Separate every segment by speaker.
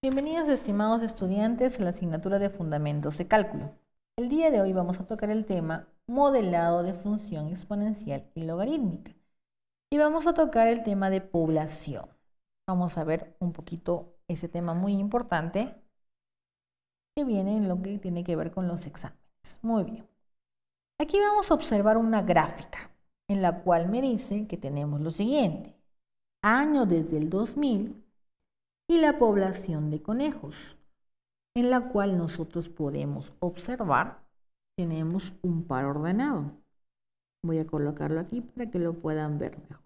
Speaker 1: Bienvenidos estimados estudiantes a la asignatura de Fundamentos de Cálculo. El día de hoy vamos a tocar el tema modelado de función exponencial y logarítmica. Y vamos a tocar el tema de población. Vamos a ver un poquito ese tema muy importante que viene en lo que tiene que ver con los exámenes. Muy bien. Aquí vamos a observar una gráfica en la cual me dice que tenemos lo siguiente. Año desde el 2000 y la población de conejos, en la cual nosotros podemos observar, tenemos un par ordenado. Voy a colocarlo aquí para que lo puedan ver mejor.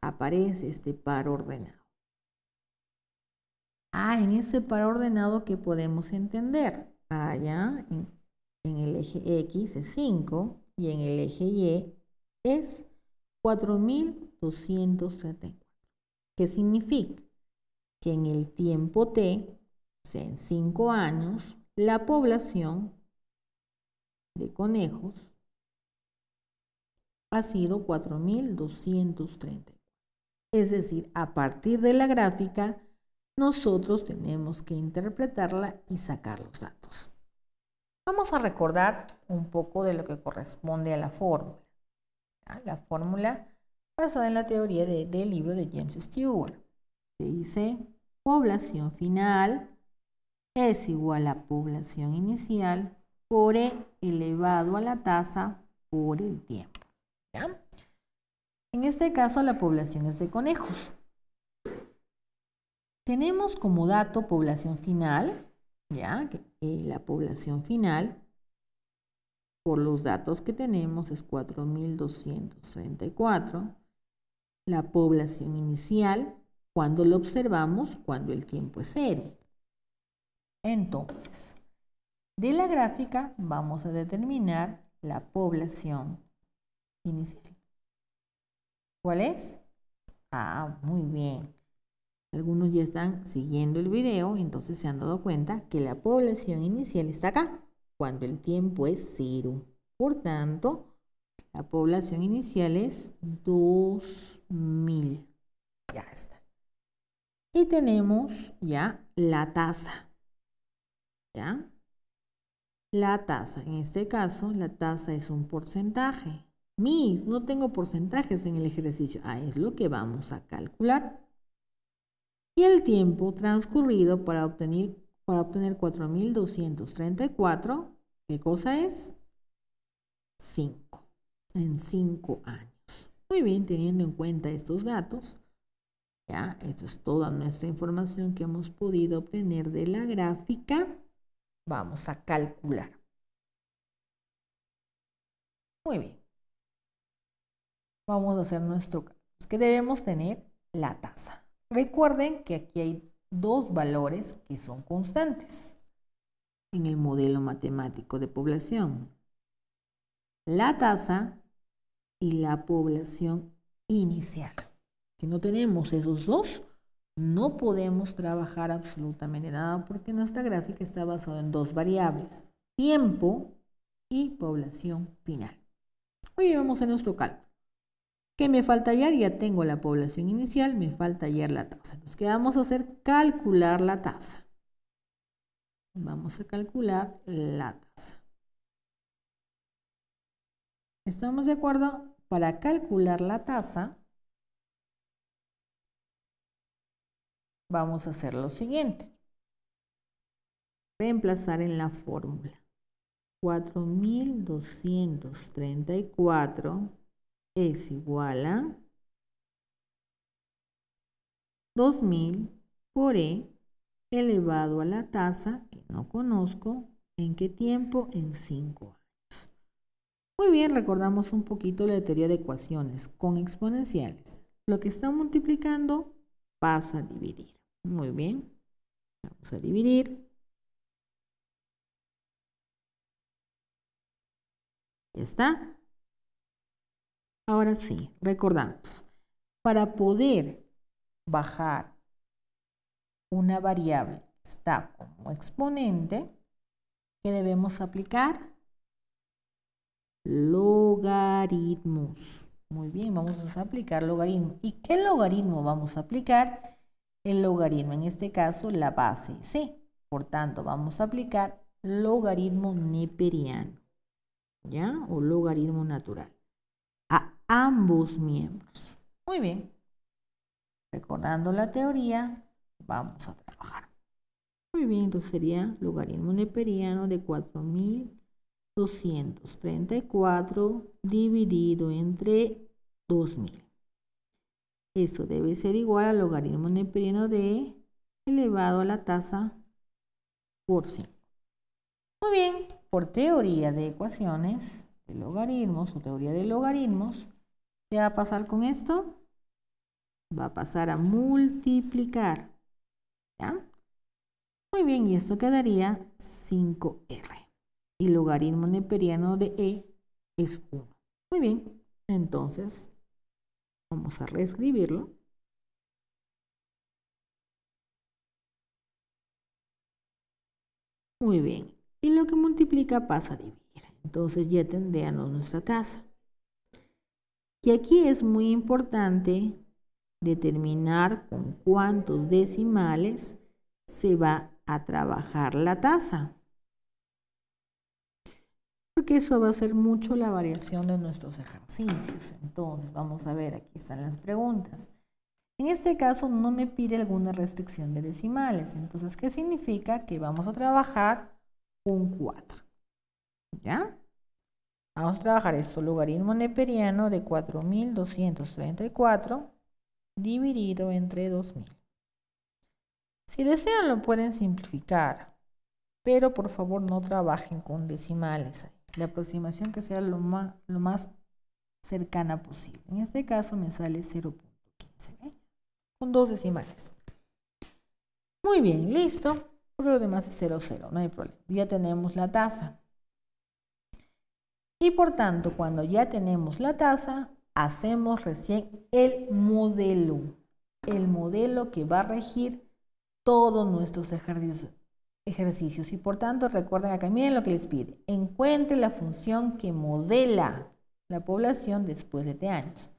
Speaker 1: Aparece este par ordenado. Ah, en ese par ordenado que podemos entender. Allá ah, en, en el eje X es 5 y en el eje Y es 4274. ¿Qué significa? que en el tiempo T, o sea, en 5 años, la población de conejos ha sido 4.230. Es decir, a partir de la gráfica, nosotros tenemos que interpretarla y sacar los datos. Vamos a recordar un poco de lo que corresponde a la fórmula. La fórmula basada en la teoría del libro de James Stewart, dice población final es igual a población inicial por E elevado a la tasa por el tiempo. En este caso la población es de conejos. Tenemos como dato población final, ya que eh, la población final, por los datos que tenemos, es 4.234. La población inicial cuando lo observamos cuando el tiempo es cero. Entonces, de la gráfica vamos a determinar la población inicial. ¿Cuál es? Ah, muy bien. Algunos ya están siguiendo el video, entonces se han dado cuenta que la población inicial está acá, cuando el tiempo es cero. Por tanto, la población inicial es 2000. Ya está. Y tenemos ya la tasa. ¿Ya? La tasa. En este caso, la tasa es un porcentaje. Mis, no tengo porcentajes en el ejercicio. Ah, es lo que vamos a calcular. Y el tiempo transcurrido para obtener, para obtener 4.234, ¿qué cosa es? 5. En 5 años. Muy bien, teniendo en cuenta estos datos, ¿Ya? Esto es toda nuestra información que hemos podido obtener de la gráfica. Vamos a calcular. Muy bien. Vamos a hacer nuestro caso. Es que debemos tener la tasa. Recuerden que aquí hay dos valores que son constantes en el modelo matemático de población. La tasa y la población inicial. Si no tenemos esos dos, no podemos trabajar absolutamente nada porque nuestra gráfica está basada en dos variables, tiempo y población final. Hoy vamos a nuestro cálculo. ¿Qué me falta hallar? Ya tengo la población inicial, me falta hallar la tasa. nos quedamos vamos a hacer? Calcular la tasa. Vamos a calcular la tasa. ¿Estamos de acuerdo? Para calcular la tasa, vamos a hacer lo siguiente. Reemplazar en la fórmula. 4234 es igual a 2000 por E elevado a la tasa que no conozco. ¿En qué tiempo? En 5 años. Muy bien, recordamos un poquito la teoría de ecuaciones con exponenciales. Lo que está multiplicando pasa a dividir. Muy bien. Vamos a dividir. Ya está. Ahora sí, recordamos. Para poder bajar una variable que está como exponente, que debemos aplicar? Logaritmos. Muy bien, vamos a aplicar logaritmo. ¿Y qué logaritmo vamos a aplicar? el logaritmo, en este caso la base C. Por tanto, vamos a aplicar logaritmo neperiano, ¿ya? O logaritmo natural, a ambos miembros. Muy bien. Recordando la teoría, vamos a trabajar. Muy bien, entonces sería logaritmo neperiano de 4234 dividido entre 2000. Eso debe ser igual al logaritmo neperiano de elevado a la tasa por 5. Muy bien, por teoría de ecuaciones de logaritmos o teoría de logaritmos, ¿qué va a pasar con esto? Va a pasar a multiplicar. ¿Ya? Muy bien, y esto quedaría 5R. Y logaritmo neperiano de E es 1. Muy bien, entonces Vamos a reescribirlo. Muy bien. Y lo que multiplica pasa a dividir. Entonces ya tendríamos nuestra tasa. Y aquí es muy importante determinar con cuántos decimales se va a trabajar la tasa porque eso va a ser mucho la variación de nuestros ejercicios. Entonces, vamos a ver, aquí están las preguntas. En este caso no me pide alguna restricción de decimales. Entonces, ¿qué significa? Que vamos a trabajar un 4. ¿Ya? Vamos a trabajar esto, logaritmo neperiano de 4234 dividido entre 2000. Si desean lo pueden simplificar, pero por favor no trabajen con decimales ahí la aproximación que sea lo más, lo más cercana posible. En este caso me sale 0.15, ¿eh? con dos decimales. Muy bien, listo. pero lo demás es 0, no hay problema. Ya tenemos la tasa. Y por tanto, cuando ya tenemos la tasa, hacemos recién el modelo. El modelo que va a regir todos nuestros ejercicios, ejercicios. Y por tanto, recuerden acá, miren lo que les pide. Encuentre la función que modela la población después de T años.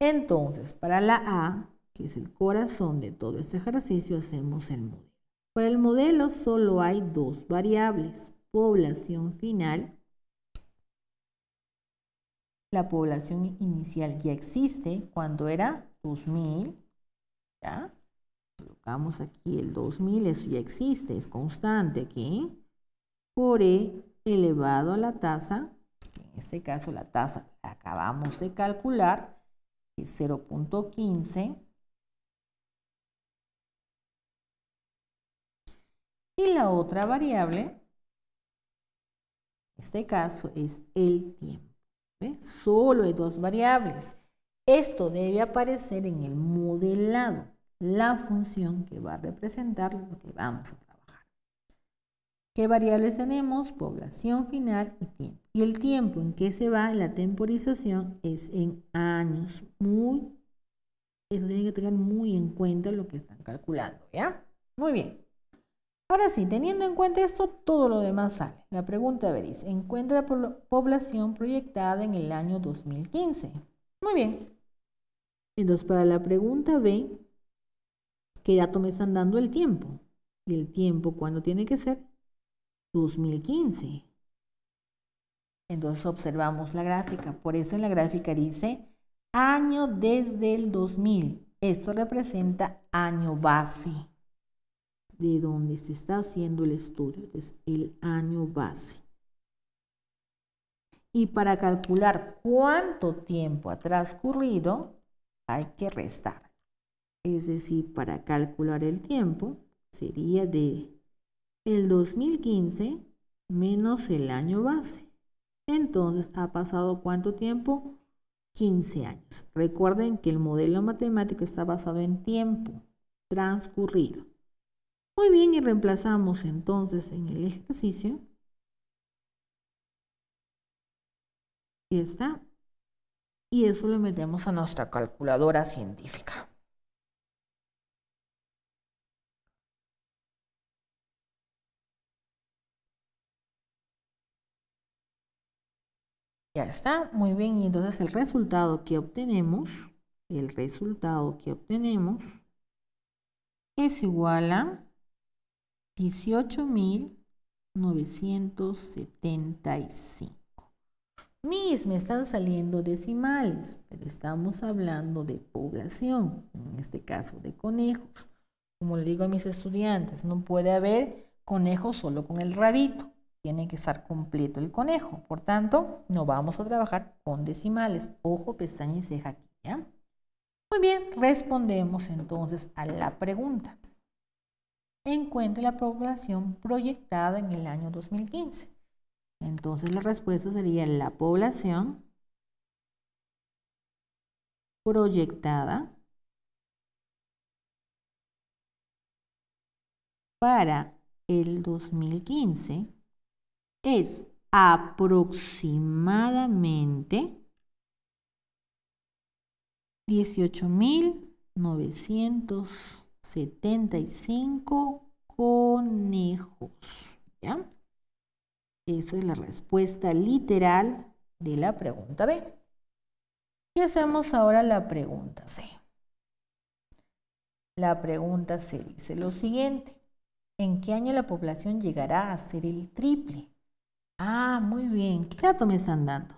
Speaker 1: Entonces, para la A, que es el corazón de todo este ejercicio, hacemos el modelo. Para el modelo solo hay dos variables, población final, la población inicial ya existe cuando era 2000, ¿ya? colocamos aquí el 2000, eso ya existe, es constante aquí, por E elevado a la tasa, en este caso la tasa acabamos de calcular, es 0.15, Y la otra variable, en este caso, es el tiempo. Solo hay dos variables. Esto debe aparecer en el modelado la función que va a representar lo que vamos a trabajar. ¿Qué variables tenemos? Población final y tiempo. Y el tiempo en que se va la temporización es en años. Muy, eso tienen que tener muy en cuenta lo que están calculando, ¿ya? Muy bien. Ahora sí, teniendo en cuenta esto, todo lo demás sale. La pregunta B dice, encuentra la población proyectada en el año 2015. Muy bien. Entonces, para la pregunta B, ¿Qué dato me están dando el tiempo? ¿Y el tiempo cuándo tiene que ser? 2015. Entonces observamos la gráfica. Por eso en la gráfica dice año desde el 2000. Esto representa año base de donde se está haciendo el estudio. Es el año base. Y para calcular cuánto tiempo ha transcurrido, hay que restar es decir, para calcular el tiempo, sería de el 2015 menos el año base. Entonces, ¿ha pasado cuánto tiempo? 15 años. Recuerden que el modelo matemático está basado en tiempo transcurrido. Muy bien, y reemplazamos entonces en el ejercicio. Y está. Y eso lo metemos a nuestra calculadora científica. Ya está, muy bien. Y entonces el resultado que obtenemos, el resultado que obtenemos es igual a 18.975. Mis me están saliendo decimales, pero estamos hablando de población, en este caso de conejos. Como le digo a mis estudiantes, no puede haber conejos solo con el rabito tiene que estar completo el conejo. Por tanto, no vamos a trabajar con decimales. Ojo, pestaña y ceja aquí. ¿ya? Muy bien, respondemos entonces a la pregunta. Encuentre la población proyectada en el año 2015. Entonces la respuesta sería la población proyectada para el 2015 es aproximadamente 18.975 conejos. ¿ya? Eso es la respuesta literal de la pregunta B. Y hacemos ahora la pregunta C. La pregunta C dice lo siguiente. ¿En qué año la población llegará a ser el triple? Ah, muy bien. ¿Qué dato me están dando?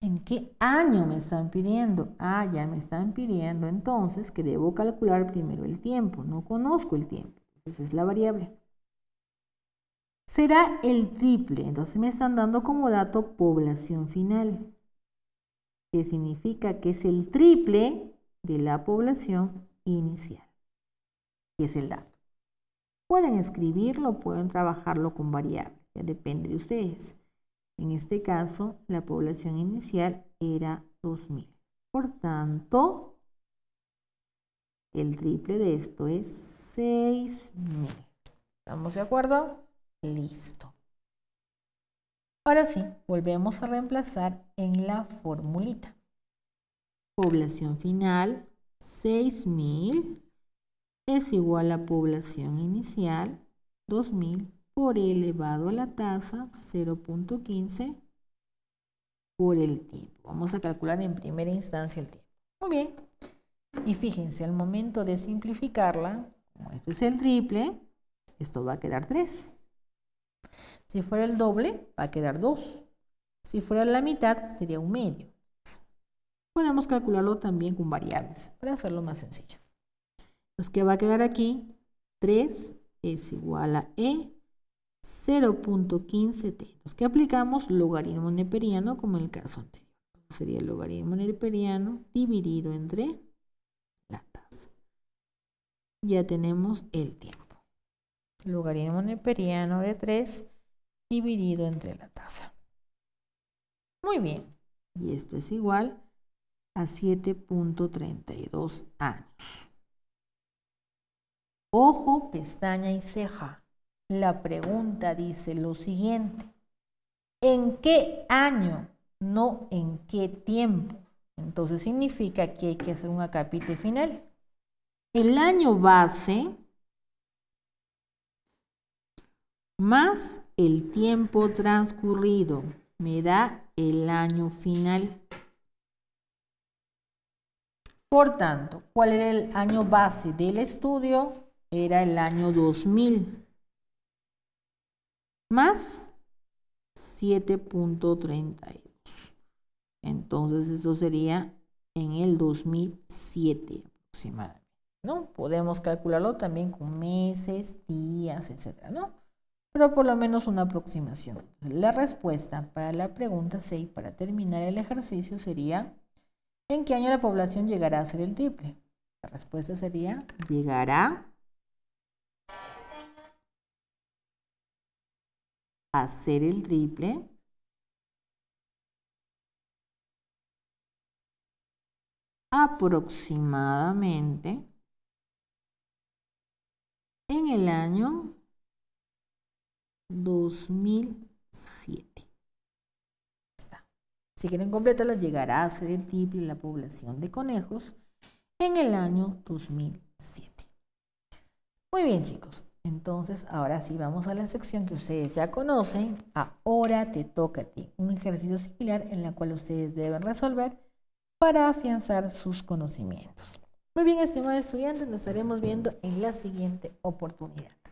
Speaker 1: ¿En qué año me están pidiendo? Ah, ya me están pidiendo entonces que debo calcular primero el tiempo. No conozco el tiempo. Esa es la variable. Será el triple. Entonces me están dando como dato población final. Que significa que es el triple de la población inicial. Que es el dato. Pueden escribirlo, pueden trabajarlo con variables ya depende de ustedes. En este caso, la población inicial era 2.000. Por tanto, el triple de esto es 6.000. ¿Estamos de acuerdo? Listo. Ahora sí, volvemos a reemplazar en la formulita. Población final, 6.000 es igual a población inicial, 2.000 por elevado a la tasa 0.15 por el tiempo. Vamos a calcular en primera instancia el tiempo. Muy bien. Y fíjense, al momento de simplificarla, como esto es el triple, esto va a quedar 3. Si fuera el doble, va a quedar 2. Si fuera la mitad, sería un medio. Podemos calcularlo también con variables, para hacerlo más sencillo. Entonces, ¿qué va a quedar aquí? 3 es igual a E 0.15 los que aplicamos logaritmo neperiano como en el caso anterior. Sería el logaritmo neperiano dividido entre la tasa. Ya tenemos el tiempo. Logaritmo neperiano de 3 dividido entre la tasa. Muy bien. Y esto es igual a 7.32 años. Ojo, pestaña y ceja. La pregunta dice lo siguiente. ¿En qué año? No en qué tiempo. Entonces significa que hay que hacer un acapite final. El año base más el tiempo transcurrido me da el año final. Por tanto, ¿cuál era el año base del estudio? Era el año 2000 más 7.32. Entonces eso sería en el 2007 aproximadamente, ¿no? Podemos calcularlo también con meses, días, etcétera, ¿no? Pero por lo menos una aproximación. La respuesta para la pregunta 6 para terminar el ejercicio sería ¿En qué año la población llegará a ser el triple? La respuesta sería llegará hacer el triple. aproximadamente en el año 2007. Si quieren completarlo, llegará a ser el triple la población de conejos en el año 2007. Muy bien, chicos. Entonces, ahora sí, vamos a la sección que ustedes ya conocen. Ahora te toca a ti. Un ejercicio similar en el cual ustedes deben resolver para afianzar sus conocimientos. Muy bien, estimados estudiantes, nos estaremos viendo en la siguiente oportunidad.